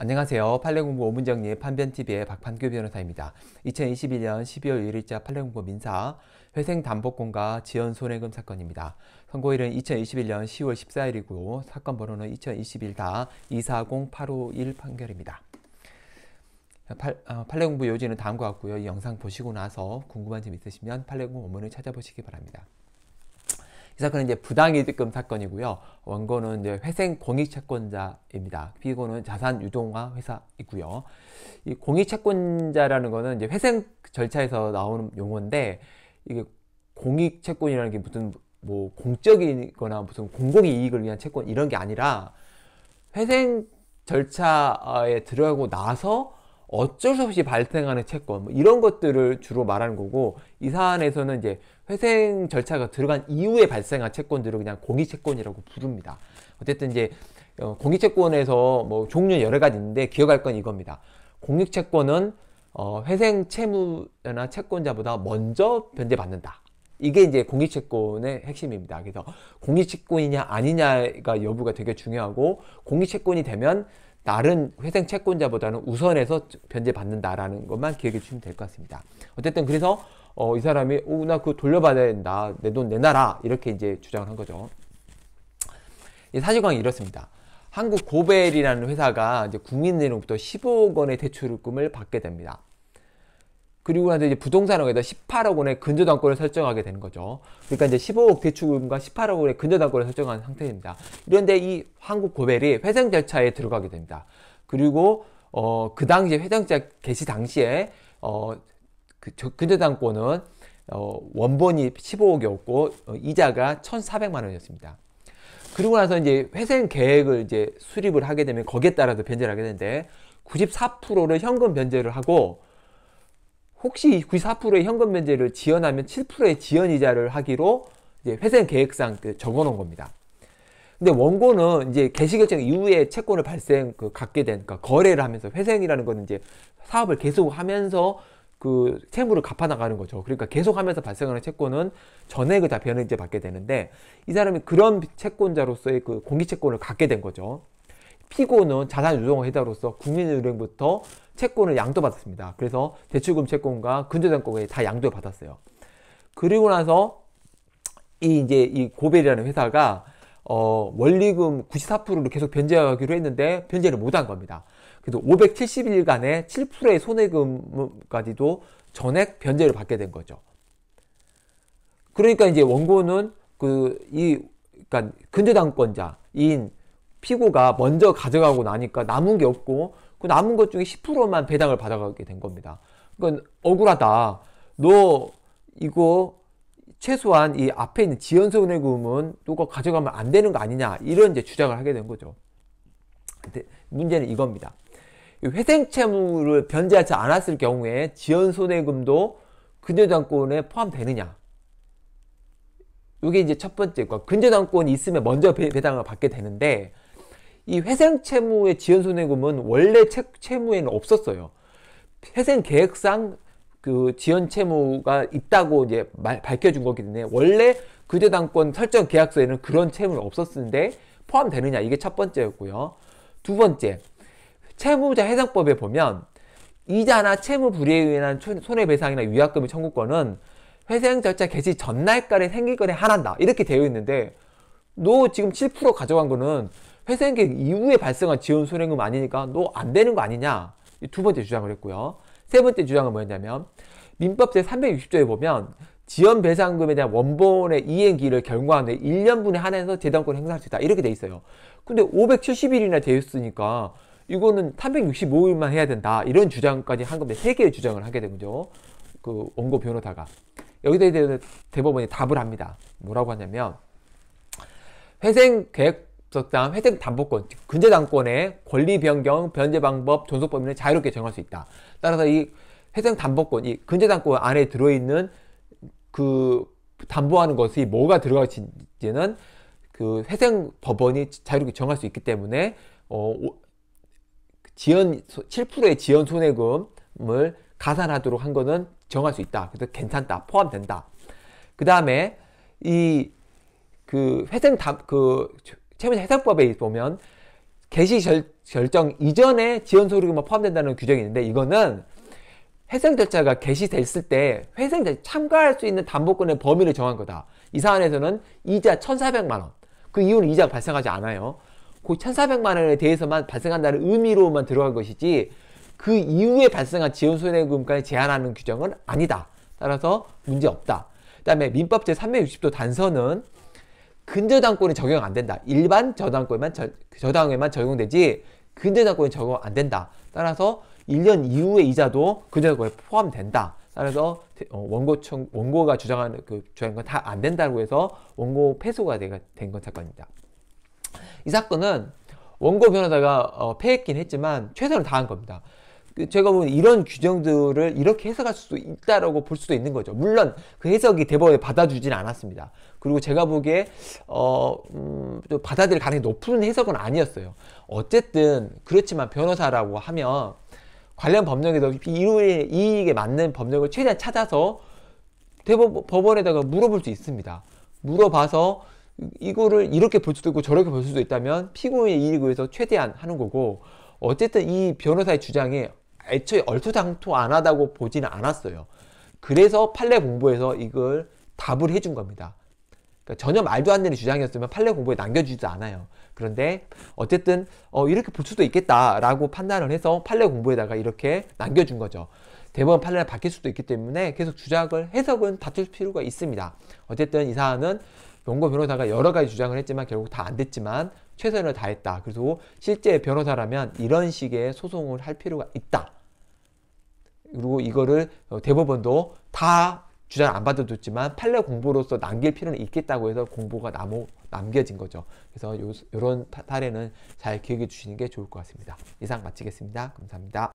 안녕하세요. 판례공부 5문 정리 판변TV의 박판규 변호사입니다. 2021년 12월 1일자 판례공부 민사 회생담보권과 지연손해금 사건입니다. 선고일은 2021년 10월 14일이고 사건 번호는 2021-240851 판결입니다. 판례공부 어, 요지는 다음과 같고요. 이 영상 보시고 나서 궁금한 점 있으시면 판례공부 원문을 찾아보시기 바랍니다. 이 사건은 이제 부당이득금 사건이고요. 원고는 이제 회생 공익채권자입니다. 피고는 자산 유동화 회사이고요. 이 공익채권자라는 거는 이제 회생 절차에서 나오는 용어인데 이게 공익채권이라는 게 무슨 뭐 공적이거나 무슨 공공의 이익을 위한 채권 이런 게 아니라 회생 절차에 들어가고 나서 어쩔 수 없이 발생하는 채권 뭐 이런 것들을 주로 말하는 거고 이 사안에서는 이제 회생 절차가 들어간 이후에 발생한 채권들을 그냥 공익채권이라고 부릅니다. 어쨌든 이제 어, 공익채권에서 뭐 종류 여러 가지 있는데 기억할 건 이겁니다. 공익채권은 어, 회생 채무나 채권자보다 먼저 변제받는다. 이게 이제 공익채권의 핵심입니다. 그래서 공익채권이냐 아니냐가 여부가 되게 중요하고 공익채권이 되면 다른 회생 채권자보다는 우선해서 변제받는다라는 것만 기억해 주시면 될 것 같습니다. 어쨌든 그래서 어, 이 사람이 오나그거 어, 돌려받아야 된다 내 돈 내놔라 이렇게 이제 주장을 한 거죠. 예, 사실관이 이렇습니다. 한국 고벨이라는 회사가 이제 국민은행로부터 1 5억 원의 대출금을 받게 됩니다. 그리고 나서 이제 부동산 원에다 18억 원의 근저당권을 설정하게 되는 거죠. 그러니까 이제 15억 대출금과 18억 원의 근저당권을 설정한 상태입니다. 이런데 이 한국 고벨이 회생 절차에 들어가게 됩니다. 그리고 어, 그 당시 회생자 개시 당시에 어, 그 근저당권은 어, 원본이 15억이었고 어, 이자가 1,400만 원이었습니다. 그리고 나서 이제 회생 계획을 이제 수립을 하게 되면 거기에 따라서 변제를 하게 되는데 94%를 현금 변제를 하고 혹시 94%의 현금 면제를 지연하면 7%의 지연 이자를 하기로 이제 회생 계획상 그 적어 놓은 겁니다. 근데 원고는 이제 개시결정 이후에 채권을 발생 그 갖게 된 그러니까 거래를 하면서 회생이라는 거는 이제 사업을 계속하면서 그 채무를 갚아 나가는 거죠. 그러니까 계속하면서 발생하는 채권은 전액을 다 변액제 받게 되는데 이 사람이 그런 채권자로서의 그 공기채권을 갖게 된 거죠. 피고는 자산 유동화 회사로서 국민은행부터 채권을 양도받았습니다. 그래서 대출금 채권과 근저당권을다양도 받았어요. 그리고 나서 이 이제 이 고벨이라는 회사가 어 원리금 94%로 계속 변제하기로 했는데 변제를 못 한 겁니다. 그래서 5 7 1일간의 7%의 손해금까지도 전액 변제를 받게 된 거죠. 그러니까 이제 원고는 그 이 그러니까 근저당권자인 피고가 먼저 가져가고 나니까 남은 게 없고 그 남은 것 중에 10%만 배당을 받아가게 된 겁니다. 그건 억울하다. 너 이거 최소한 이 앞에 있는 지연소 은행금은 누가 가져가면 안 되는 거 아니냐 이런 이제 주장을 하게 된 거죠. 근데 문제는 이겁니다. 회생 채무를 변제하지 않았을 경우에 지연 손해금도 근저당권에 포함되느냐? 이게 이제 첫 번째 거. 근저당권이 있으면 먼저 배당을 받게 되는데 이 회생 채무의 지연 손해금은 원래 채, 채무에는 없었어요. 회생 계획상 그 지연 채무가 있다고 이제 말, 밝혀준 거기 때문에 원래 그대당권 설정 계약서에는 그런 채무는 없었는데 포함되느냐 이게 첫 번째였고요. 두 번째 채무자 해상법에 보면 이자나 채무 불이에 의한 손해배상이나 위약금의 청구권은 회생 절차 개시 전날까지 생길 건에 한한다 이렇게 되어 있는데 너 지금 7% 가져간 거는 회생계획 이후에 발생한 지원 손해금 아니니까 너 안 되는 거 아니냐. 두 번째 주장을 했고요. 세 번째 주장은 뭐였냐면 민법 제360조에 보면 지연 배상금에 대한 원본의 이행기를 경과하는 1년분에 한해서 재단권 행사할 수 있다. 이렇게 돼 있어요. 근데 570일이나 되어 있으니까 이거는 365일만 해야 된다. 이런 주장까지 한 겁니다 세 개의 주장을 하게 되군요. 그 원고 변호사가. 여기에 대해서 대법원이 답을 합니다. 뭐라고 하냐면 회생 계획 다음 회택 담보권, 근제 당권의 권리 변경, 변제 방법, 존속 범위를 자유롭게 정할 수 있다. 따라서 이회택 담보권, 이근제 당권 안에 들어있는 그 담보하는 것이 뭐가 들어갈지는 그 회생 법원이 자유롭게 정할 수 있기 때문에 어 지연 7%의 지연 손해금을 가산하도록 한 거는 정할 수 있다. 그래서 괜찮다. 포함된다. 그다음에 이 그 회생 담그 최근 해석법에 보면 개시 결, 정 이전에 지원 소득금만 포함된다는 규정이 있는데 이거는 회생 절차가 개시됐을 때 회생 절차 참가할 수 있는 담보권의 범위를 정한 거다. 이 사안에서는 이자 1,400만 원. 그이후는 이자가 발생하지 않아요. 그 1,400만 원에 대해서만 발생한다는 의미로만 들어간 것이지 그 이후에 발생한 지원 손해금까지 제한하는 규정은 아니다. 따라서 문제 없다. 그다음에 민법 제360도 단서는 근저당권이 적용 안 된다. 일반 저당권만 저, 저당에만 적용되지 근저당권이 적용 안 된다. 따라서 1년 이후의 이자도 근저당권에 포함된다. 따라서 어, 원고 청, 원고가 주장하는 그 주장한 건다 안 된다고 해서 원고 패소가 된 건 사건입니다. 이 사건은 원고 변호사가 어, 패했긴 했지만 최선을 다한 겁니다. 그 제가 보면 이런 규정들을 이렇게 해석할 수도 있다라고 볼 수도 있는 거죠. 물론 그 해석이 대법원에 받아주진 않았습니다. 그리고 제가 보기에 어, 음, 받아들일 가능성이 높은 해석은 아니었어요. 어쨌든 그렇지만 변호사라고 하면 관련 법령에서 이후에 이익에 맞는 법령을 최대한 찾아서 대법원에다가 물어볼 수 있습니다. 물어봐서 이거를 이렇게 볼 수도 있고 저렇게 볼 수도 있다면 피고인의 이익을 위해서 최대한 하는 거고 어쨌든 이 변호사의 주장에 애초에 얼토당토 안 하다고 보지는 않았어요. 그래서 판례 공부에서 이걸 답을 해준 겁니다. 그러니까 전혀 말도 안 되는 주장이었으면 판례 공부에 남겨주지도 않아요. 그런데 어쨌든 어, 이렇게 볼 수도 있겠다라고 판단을 해서 판례 공부에다가 이렇게 남겨준 거죠. 대법원 판례가 바뀔 수도 있기 때문에 계속 주장을 해석은 다툴 필요가 있습니다. 어쨌든 이 사안은 용고 변호사가 여러 가지 주장을 했지만 결국 다 안 됐지만 최선을 다했다. 그리고 실제 변호사라면 이런 식의 소송을 할 필요가 있다. 그리고 이거를 어, 대법원도 다 주장 안 받아줬지만 판례 공보로서 남길 필요는 있겠다고 해서 공보가 남, 남겨진 거죠. 그래서 요, 런 사례는 잘 기억해 주시는 게 좋을 것 같습니다. 이상 마치겠습니다. 감사합니다.